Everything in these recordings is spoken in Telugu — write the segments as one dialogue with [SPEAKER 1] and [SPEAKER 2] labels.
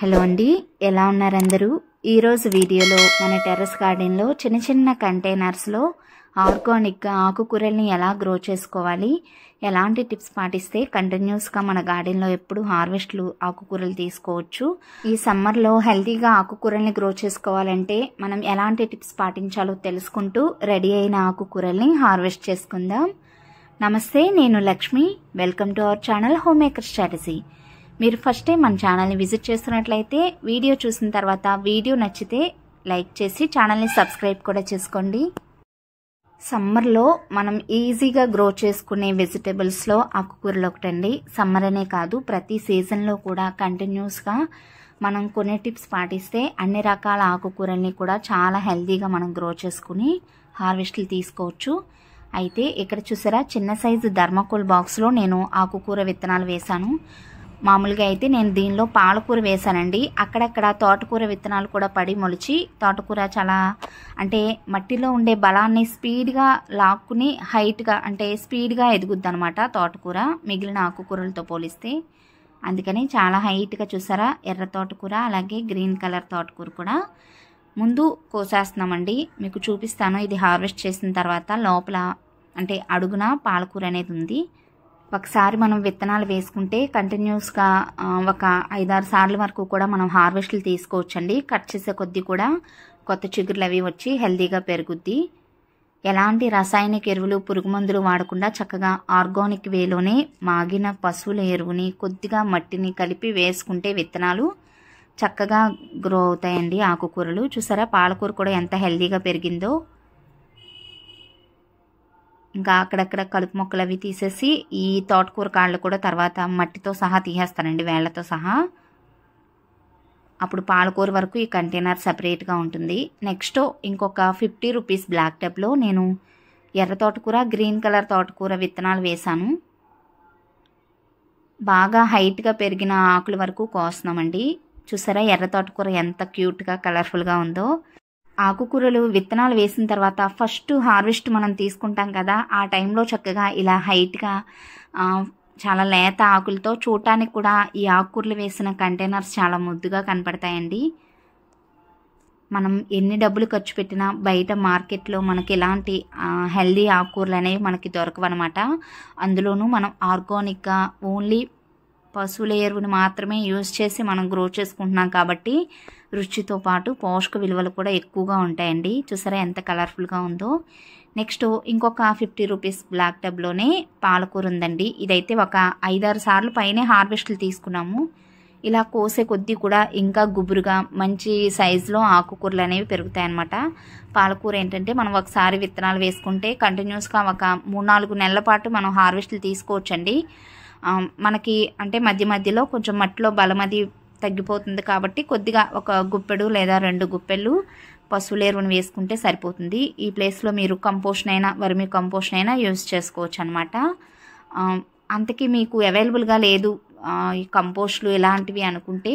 [SPEAKER 1] హలో అండి ఎలా ఉన్నారు అందరూ ఈరోజు వీడియోలో మన టెర్రస్ గార్డెన్లో చిన్న చిన్న కంటైనర్స్లో ఆర్గానిక్గా ఆకుకూరల్ని ఎలా గ్రో చేసుకోవాలి ఎలాంటి టిప్స్ పాటిస్తే కంటిన్యూస్గా మన గార్డెన్లో ఎప్పుడు హార్వెస్ట్లు ఆకుకూరలు తీసుకోవచ్చు ఈ సమ్మర్లో హెల్తీగా ఆకుకూరల్ని గ్రో చేసుకోవాలంటే మనం ఎలాంటి టిప్స్ పాటించాలో తెలుసుకుంటూ రెడీ అయిన ఆకుకూరల్ని హార్వెస్ట్ చేసుకుందాం నమస్తే నేను Lakshmi welcome to our channel home maker strategy మీరు ఫస్ట్ టైం మన ఛానల్ని విజిట్ చేస్తున్నట్లయితే వీడియో చూసిన తర్వాత వీడియో నచ్చితే లైక్ చేసి ఛానల్ని సబ్స్క్రైబ్ కూడా చేసుకోండి సమ్మర్లో మనం ఈజీగా గ్రో చేసుకునే వెజిటేబుల్స్లో ఆకుకూరలు ఒకటండి సమ్మర్ అనే కాదు ప్రతి సీజన్లో కూడా కంటిన్యూస్గా మనం కొన్ని టిప్స్ పాటిస్తే అన్ని రకాల ఆకుకూరల్ని కూడా చాలా హెల్తీగా మనం గ్రో చేసుకుని హార్వెస్ట్లు తీసుకోవచ్చు అయితే ఇక్కడ చూసారా చిన్న సైజు ధర్మకోల్ బాక్స్లో నేను ఆకుకూర విత్తనాలు వేశాను మామూలుగా అయితే నేను దీనిలో పాలకూర వేశానండి అక్కడక్కడ తోటకూర విత్తనాలు కూడా పడి మొలిచి తోటకూర చాలా అంటే మట్టిలో ఉండే బలాన్ని స్పీడ్గా లాక్కుని హైట్గా అంటే స్పీడ్గా ఎదుగుద్ది అనమాట తోటకూర మిగిలిన ఆకుకూరలతో పోలిస్తే అందుకని చాలా హైట్గా చూసారా ఎర్ర తోటకూర అలాగే గ్రీన్ కలర్ తోటకూర కూడా ముందు కోసేస్తున్నామండి మీకు చూపిస్తాను ఇది హార్వెస్ట్ చేసిన తర్వాత లోపల అంటే అడుగున పాలకూర అనేది ఉంది ఒకసారి మనం విత్తనాలు వేసుకుంటే కంటిన్యూస్గా ఒక ఐదారు సార్లు వరకు కూడా మనం హార్వెస్ట్లు తీసుకోవచ్చండి కట్ చేసే కొద్దీ కూడా కొత్త చిగురులు అవి వచ్చి హెల్తీగా పెరుగుద్ది ఎలాంటి రసాయనిక ఎరువులు పురుగు మందులు వాడకుండా చక్కగా ఆర్గానిక్ వేలోనే మాగిన పశువుల ఎరువుని కొద్దిగా మట్టిని కలిపి వేసుకుంటే విత్తనాలు చక్కగా గ్రో అవుతాయండి ఆకుకూరలు చూసారా పాలకూర కూడా ఎంత హెల్దీగా పెరిగిందో ఇంకా అక్కడక్కడ కలుపు మొక్కలు అవి తీసేసి ఈ తోటకూర కాళ్ళు కూడా తర్వాత మట్టితో సహా తీసేస్తానండి వేళ్లతో సహా అప్పుడు పాలకూర వరకు ఈ కంటైనర్ సపరేట్గా ఉంటుంది నెక్స్ట్ ఇంకొక ఫిఫ్టీ రూపీస్ బ్లాక్ టెప్లో నేను ఎర్ర తోటకూర గ్రీన్ కలర్ తోటకూర విత్తనాలు వేశాను బాగా హైట్గా పెరిగిన ఆకుల వరకు కోస్తున్నామండి చూసారా ఎర్ర తోటకూర ఎంత క్యూట్గా కలర్ఫుల్గా ఉందో ఆకుకూరలు విత్తనాలు వేసిన తర్వాత ఫస్ట్ హార్వెస్ట్ మనం తీసుకుంటాం కదా ఆ టైంలో చక్కగా ఇలా హైట్గా చాలా లేత ఆకులతో చూడటానికి కూడా ఈ ఆకుకూరలు వేసిన కంటైనర్స్ చాలా ముద్దుగా కనపడతాయండి మనం ఎన్ని డబ్బులు ఖర్చు పెట్టినా బయట మార్కెట్లో మనకి ఇలాంటి హెల్దీ ఆకుకూరలు అనేవి మనకి దొరకవన్నమాట అందులోనూ మనం ఆర్గానిక్గా ఓన్లీ పశువుల ఎరువుని మాత్రమే యూజ్ చేసి మనం గ్రో చేసుకుంటున్నాం కాబట్టి రుచితో పాటు పోషక విలువలు కూడా ఎక్కువగా ఉంటాయండి చూసారా ఎంత కలర్ఫుల్గా ఉందో నెక్స్ట్ ఇంకొక ఫిఫ్టీ రూపీస్ బ్లాక్ టబ్లోనే పాలకూర ఉందండి ఇదైతే ఒక ఐదారు సార్లు పైనే హార్వెస్ట్లు తీసుకున్నాము ఇలా కోసే కొద్దీ కూడా ఇంకా గుబురుగా మంచి సైజులో ఆకుకూరలు అనేవి పెరుగుతాయి అన్నమాట పాలకూర ఏంటంటే మనం ఒకసారి విత్తనాలు వేసుకుంటే కంటిన్యూస్గా ఒక మూడు నాలుగు నెలల పాటు మనం హార్వెస్ట్లు తీసుకోవచ్చండి మనకి అంటే మధ్య మధ్యలో కొంచెం మట్టిలో బలమది తగ్గిపోతుంది కాబట్టి కొద్దిగా ఒక గుప్పెడు లేదా రెండు గుప్పెళ్ళు పశువుల వేసుకుంటే సరిపోతుంది ఈ ప్లేస్లో మీరు కంపోస్ట్ అయినా వర్మి కంపోస్ట్ అయినా యూజ్ చేసుకోవచ్చు అనమాట అంతకీ మీకు అవైలబుల్గా లేదు ఈ కంపోస్ట్లు ఇలాంటివి అనుకుంటే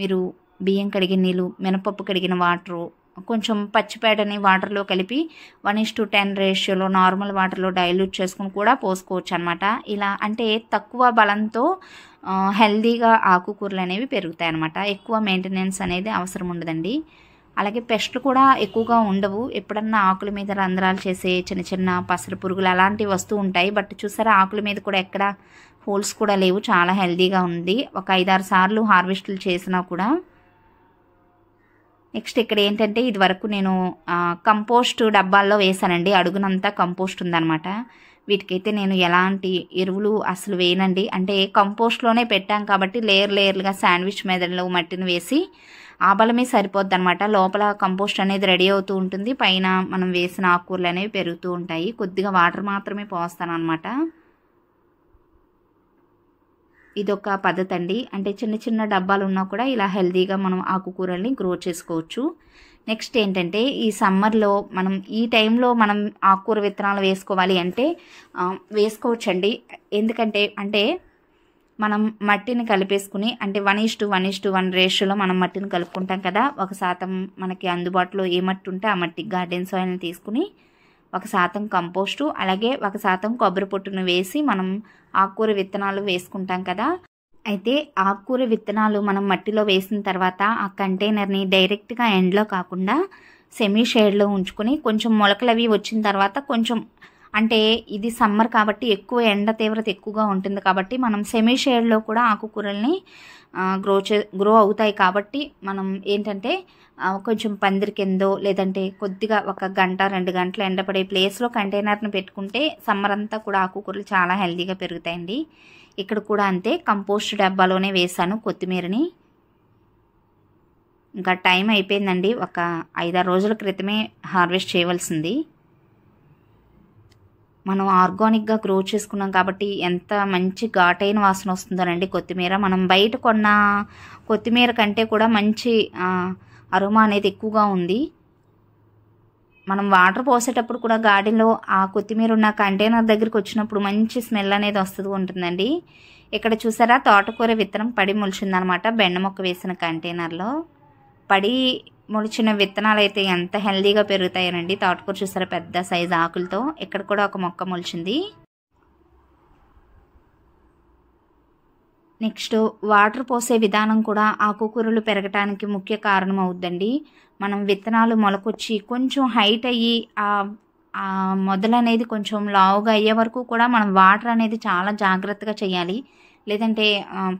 [SPEAKER 1] మీరు బియ్యం కడిగిన నీళ్ళు మినపప్పు కడిగిన వాటరు కొంచెం పచ్చిపేడని వాటర్లో కలిపి వన్ ఇస్ టు టెన్ రేషియోలో నార్మల్ వాటర్లో డైల్యూట్ చేసుకుని కూడా పోసుకోవచ్చు అనమాట ఇలా అంటే తక్కువ బలంతో హెల్దీగా ఆకుకూరలు అనేవి పెరుగుతాయి అనమాట ఎక్కువ మెయింటెనెన్స్ అనేది అవసరం ఉండదండి అలాగే పెస్ట్లు కూడా ఎక్కువగా ఉండవు ఎప్పుడన్నా ఆకుల మీద రంధ్రాలు చేసే చిన్న చిన్న పసర పురుగులు అలాంటివి వస్తూ ఉంటాయి బట్ చూసారా ఆకుల మీద కూడా ఎక్కడ హోల్స్ కూడా లేవు చాలా హెల్దీగా ఉంది ఒక ఐదారు సార్లు హార్వెస్ట్లు చేసినా కూడా నెక్స్ట్ ఇక్కడ ఏంటంటే ఇది వరకు నేను కంపోస్ట్ డబ్బాల్లో వేసానండి అడుగునంతా కంపోస్ట్ ఉందనమాట వీటికైతే నేను ఎలాంటి ఎరువులు అసలు వేయనండి అంటే కంపోస్ట్లోనే పెట్టాం కాబట్టి లేయర్ లేయర్లుగా శాండ్విచ్ మెదడులో మట్టిని వేసి బలమే సరిపోద్ది అనమాట లోపల కంపోస్ట్ అనేది రెడీ అవుతూ ఉంటుంది పైన మనం వేసిన ఆకుకూరలు అనేవి పెరుగుతూ ఉంటాయి కొద్దిగా వాటర్ మాత్రమే పోస్తాను అనమాట ఇదొక పద్ధతి అండి అంటే చిన్న చిన్న డబ్బాలు ఉన్నా కూడా ఇలా హెల్తీగా మనం ఆకుకూరల్ని గ్రో చేసుకోవచ్చు నెక్స్ట్ ఏంటంటే ఈ సమ్మర్లో మనం ఈ టైంలో మనం ఆకుకూర విత్తనాలు వేసుకోవాలి అంటే వేసుకోవచ్చు అండి ఎందుకంటే అంటే మనం మట్టిని కలిపేసుకుని అంటే one is to one is to one రేషియోలో మనం మట్టిని కలుపుకుంటాం కదా ఒక శాతం మనకి అందుబాటులో ఏ మట్టి ఉంటే ఆ మట్టి గార్డెన్ సాయిల్ని తీసుకుని ఒక శాతం కంపోస్టు అలాగే ఒక శాతం కొబ్బరి పొట్టును వేసి మనం ఆకుకూర విత్తనాలు వేసుకుంటాం కదా అయితే ఆకుకూర విత్తనాలు మనం మట్టిలో వేసిన తర్వాత ఆ కంటైనర్ని డైరెక్ట్గా ఎండ్లో కాకుండా సెమీ షేడ్లో ఉంచుకొని కొంచెం మొలకలు అవి వచ్చిన తర్వాత కొంచెం అంటే ఇది సమ్మర్ కాబట్టి ఎక్కువ ఎండ తీవ్రత ఎక్కువగా ఉంటుంది కాబట్టి మనం సెమీ షేడ్లో కూడా ఆకుకూరల్ని గ్రో చే గ్రో అవుతాయి కాబట్టి మనం ఏంటంటే కొంచెం పందిరి కిందో లేదంటే కొద్దిగా ఒక గంట రెండు గంటలు ఎండపడే ప్లేస్లో కంటైనర్ని పెట్టుకుంటే సమ్మర్ అంతా కూడా ఆకుకూరలు చాలా హెల్దీగా పెరుగుతాయండి ఇక్కడ కూడా అంతే కంపోస్ట్ డబ్బాలోనే వేశాను కొత్తిమీరని ఇంకా టైం అయిపోయిందండి ఒక ఐదారు రోజుల క్రితమే హార్వెస్ట్ చేయవలసింది మనం ఆర్గానిక్గా గ్రో చేసుకున్నాం కాబట్టి ఎంత మంచి ఘాటైన వాసన వస్తుందోనండి కొత్తిమీర మనం బయట కొన్న కొత్తిమీర కంటే కూడా మంచి అరుమా అనేది ఎక్కువగా ఉంది మనం వాటర్ పోసేటప్పుడు కూడా గార్డెన్లో ఆ కొత్తిమీర ఉన్న కంటైనర్ దగ్గరికి వచ్చినప్పుడు మంచి స్మెల్ అనేది వస్తుంది ఉంటుందండి ఇక్కడ చూసారా తోటకూర విత్తనం పడి ములిచిందనమాట బెండ మొక్క వేసిన కంటైనర్లో పడి మొలిచిన విత్తనాలు అయితే ఎంత హెల్దీగా పెరుగుతాయనండి తోటకూర చూసారా పెద్ద సైజు ఆకులతో ఇక్కడ కూడా ఒక మొక్క మొలిచింది నెక్స్ట్ వాటర్ పోసే విధానం కూడా ఆకుకూరలు పెరగటానికి ముఖ్య కారణం అవుద్దండి మనం విత్తనాలు మొలకొచ్చి కొంచెం హైట్ అయ్యి ఆ మొదలనేది కొంచెం లావుగా అయ్యే వరకు కూడా మనం వాటర్ అనేది చాలా జాగ్రత్తగా చేయాలి లేదంటే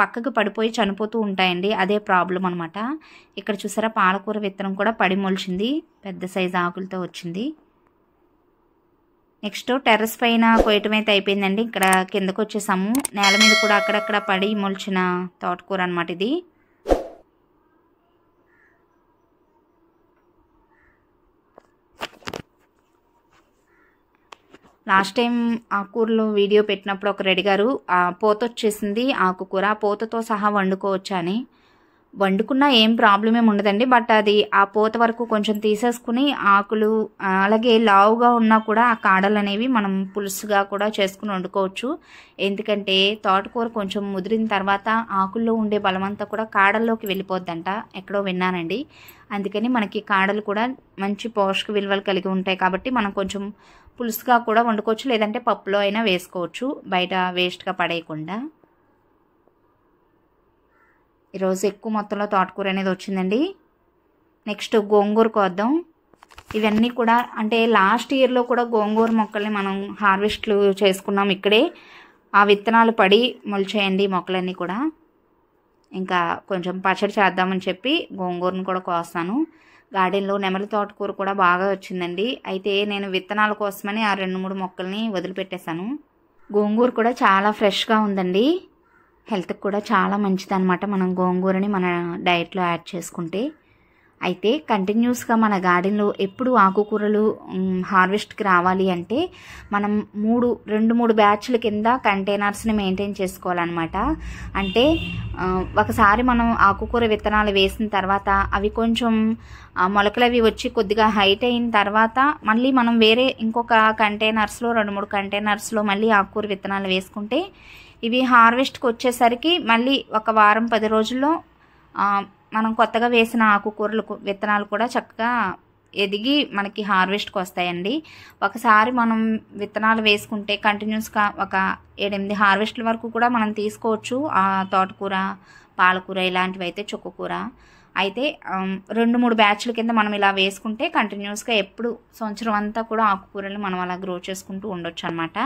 [SPEAKER 1] పక్కకు పడిపోయి చనిపోతూ ఉంటాయండి అదే ప్రాబ్లం అనమాట ఇక్కడ చూసారా పాలకూర విత్తనం కూడా పడి మొలిచింది పెద్ద సైజు ఆకులతో వచ్చింది నెక్స్ట్ టెర్రస్ పైన కోయటం అయితే అయిపోయిందండి ఇక్కడ కిందకు వచ్చేసాము నేల మీద కూడా అక్కడక్కడ పడి మొలిచిన తోటకూర అనమాట ఇది లాస్ట్ టైం కూరలో వీడియో పెట్టినప్పుడు ఒకరు అడిగారు పోత వచ్చేసింది ఆకుకూర పోతతో సహా వండుకోవచ్చని వండుకున్నా ఏం ప్రాబ్లం ఏమి ఉండదండి బట్ అది ఆ పూత వరకు కొంచెం తీసేసుకుని ఆకులు అలాగే లావుగా ఉన్నా కూడా ఆ కాడలు అనేవి మనం పులుసుగా కూడా చేసుకుని వండుకోవచ్చు ఎందుకంటే తోటకూర కొంచెం ముదిరిన తర్వాత ఆకుల్లో ఉండే బలమంతా కూడా కాడల్లోకి వెళ్ళిపోద్దంట ఎక్కడో విన్నానండి అందుకని మనకి కాడలు కూడా మంచి పోషక విలువలు కలిగి ఉంటాయి కాబట్టి మనం కొంచెం పులుసుగా కూడా వండుకోవచ్చు లేదంటే పప్పులో అయినా వేసుకోవచ్చు బయట వేస్ట్గా పడేయకుండా ఈరోజు ఎక్కువ మొత్తంలో తోటకూర అనేది వచ్చిందండి నెక్స్ట్ గోంగూర కోద్దాం ఇవన్నీ కూడా అంటే లాస్ట్ ఇయర్లో కూడా గోంగూర మొక్కల్ని మనం హార్వెస్ట్లు చేసుకున్నాం ఇక్కడే ఆ విత్తనాలు పడి మొలిచేయండి మొక్కలన్నీ కూడా ఇంకా కొంచెం పచ్చడి చేద్దామని చెప్పి గోంగూరను కూడా కోస్తాను గార్డెన్లో నెమలి తోటకూర కూడా బాగా వచ్చిందండి అయితే నేను విత్తనాల కోసమని ఆ రెండు మూడు మొక్కల్ని వదిలిపెట్టేశాను గోంగూర కూడా చాలా ఫ్రెష్గా ఉందండి హెల్త్కి కూడా చాలా అనమాట మనం గోంగూరని మన డైట్లో యాడ్ చేసుకుంటే అయితే కంటిన్యూస్గా మన గార్డెన్లో ఎప్పుడు ఆకుకూరలు హార్వెస్ట్కి రావాలి అంటే మనం మూడు రెండు మూడు బ్యాచ్ల కింద కంటైనర్స్ని మెయింటైన్ చేసుకోవాలన్నమాట అంటే ఒకసారి మనం ఆకుకూర విత్తనాలు వేసిన తర్వాత అవి కొంచెం మొలకలు అవి వచ్చి కొద్దిగా హైట్ అయిన తర్వాత మళ్ళీ మనం వేరే ఇంకొక కంటైనర్స్లో రెండు మూడు కంటైనర్స్లో మళ్ళీ ఆకుకూర విత్తనాలు వేసుకుంటే ఇవి హార్వెస్ట్కి వచ్చేసరికి మళ్ళీ ఒక వారం పది రోజుల్లో మనం కొత్తగా వేసిన ఆకుకూరలు విత్తనాలు కూడా చక్కగా ఎదిగి మనకి హార్వెస్ట్కి వస్తాయండి ఒకసారి మనం విత్తనాలు వేసుకుంటే కంటిన్యూస్గా ఒక ఏడెనిమిది హార్వెస్ట్ల వరకు కూడా మనం తీసుకోవచ్చు తోటకూర పాలకూర ఇలాంటివి అయితే చుక్కకూర అయితే రెండు మూడు బ్యాచ్ల కింద మనం ఇలా వేసుకుంటే కంటిన్యూస్గా ఎప్పుడు సంవత్సరం అంతా కూడా ఆకుకూరలు మనం అలా గ్రో చేసుకుంటూ ఉండొచ్చు అనమాట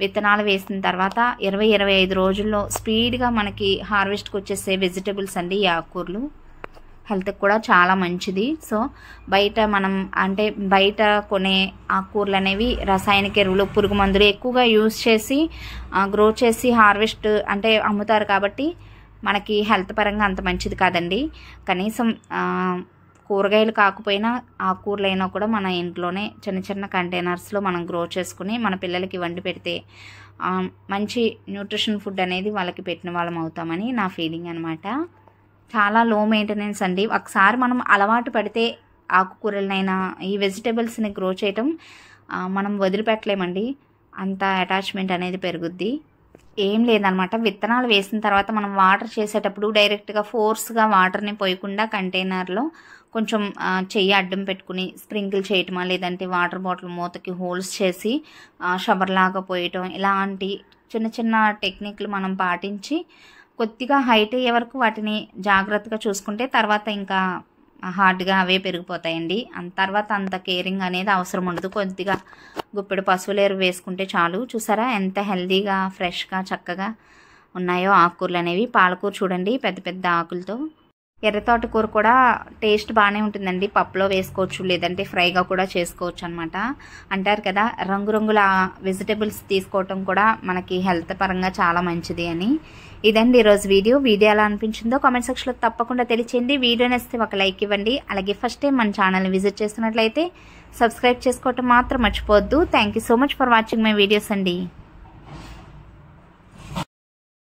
[SPEAKER 1] విత్తనాలు వేసిన తర్వాత ఇరవై ఇరవై ఐదు రోజుల్లో స్పీడ్గా మనకి హార్వెస్ట్కి వచ్చేసే వెజిటబుల్స్ అండి ఈ ఆకుకూరలు హెల్త్కి కూడా చాలా మంచిది సో బయట మనం అంటే బయట కొనే ఆకుకూరలు అనేవి రసాయనిక ఎరువులు పురుగు మందులు ఎక్కువగా యూజ్ చేసి గ్రో చేసి హార్వెస్ట్ అంటే అమ్ముతారు కాబట్టి మనకి హెల్త్ పరంగా అంత మంచిది కాదండి కనీసం కూరగాయలు కాకపోయినా ఆకుకూరలైనా కూడా మన ఇంట్లోనే చిన్న చిన్న కంటైనర్స్లో మనం గ్రో చేసుకుని మన పిల్లలకి వండి పెడితే మంచి న్యూట్రిషన్ ఫుడ్ అనేది వాళ్ళకి పెట్టిన వాళ్ళం అవుతామని నా ఫీలింగ్ అనమాట చాలా లో మెయింటెనెన్స్ అండి ఒకసారి మనం అలవాటు పడితే ఆకుకూరలనైనా ఈ వెజిటేబుల్స్ని గ్రో చేయటం మనం వదిలిపెట్టలేమండి అంత అటాచ్మెంట్ అనేది పెరుగుద్ది ఏం లేదనమాట విత్తనాలు వేసిన తర్వాత మనం వాటర్ చేసేటప్పుడు డైరెక్ట్గా ఫోర్స్గా వాటర్ని పోయకుండా కంటైనర్లో కొంచెం చెయ్యి అడ్డం పెట్టుకుని స్ప్రింకిల్ చేయటమా లేదంటే వాటర్ బాటిల్ మూతకి హోల్స్ చేసి షవర్ లాగా పోయటం ఇలాంటి చిన్న చిన్న టెక్నిక్లు మనం పాటించి కొద్దిగా హైట్ అయ్యే వరకు వాటిని జాగ్రత్తగా చూసుకుంటే తర్వాత ఇంకా హార్డ్గా అవే పెరిగిపోతాయండి తర్వాత అంత కేరింగ్ అనేది అవసరం ఉండదు కొద్దిగా గుప్పెడు పశువులేరు వేసుకుంటే చాలు చూసారా ఎంత హెల్దీగా ఫ్రెష్గా చక్కగా ఉన్నాయో ఆకుకూరలు అనేవి పాలకూర చూడండి పెద్ద పెద్ద ఆకులతో కూర కూడా టేస్ట్ బాగానే ఉంటుందండి పప్పులో వేసుకోవచ్చు లేదంటే ఫ్రైగా కూడా చేసుకోవచ్చు అనమాట అంటారు కదా రంగురంగుల వెజిటేబుల్స్ తీసుకోవటం కూడా మనకి హెల్త్ పరంగా చాలా మంచిది అని ఇదండి ఈరోజు వీడియో వీడియో ఎలా అనిపించిందో కామెంట్ సెక్షన్లో తప్పకుండా తెలియచేయండి వీడియో నేస్తే ఒక లైక్ ఇవ్వండి అలాగే ఫస్ట్ టైం మన ఛానల్ని విజిట్ చేస్తున్నట్లయితే సబ్స్క్రైబ్ చేసుకోవటం మాత్రం మర్చిపోవద్దు thank so much for watching my videos అండి